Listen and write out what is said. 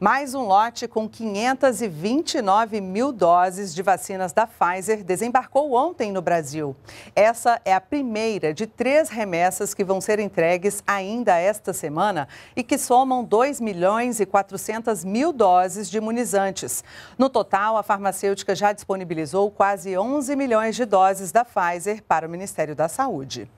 mais um lote com 529 mil doses de vacinas da Pfizer desembarcou ontem no Brasil. Essa é a primeira de três remessas que vão ser entregues ainda esta semana e que somam 2 milhões e 400 mil doses de imunizantes. No total, a farmacêutica já disponibilizou quase 11 milhões de doses da Pfizer para o Ministério da Saúde.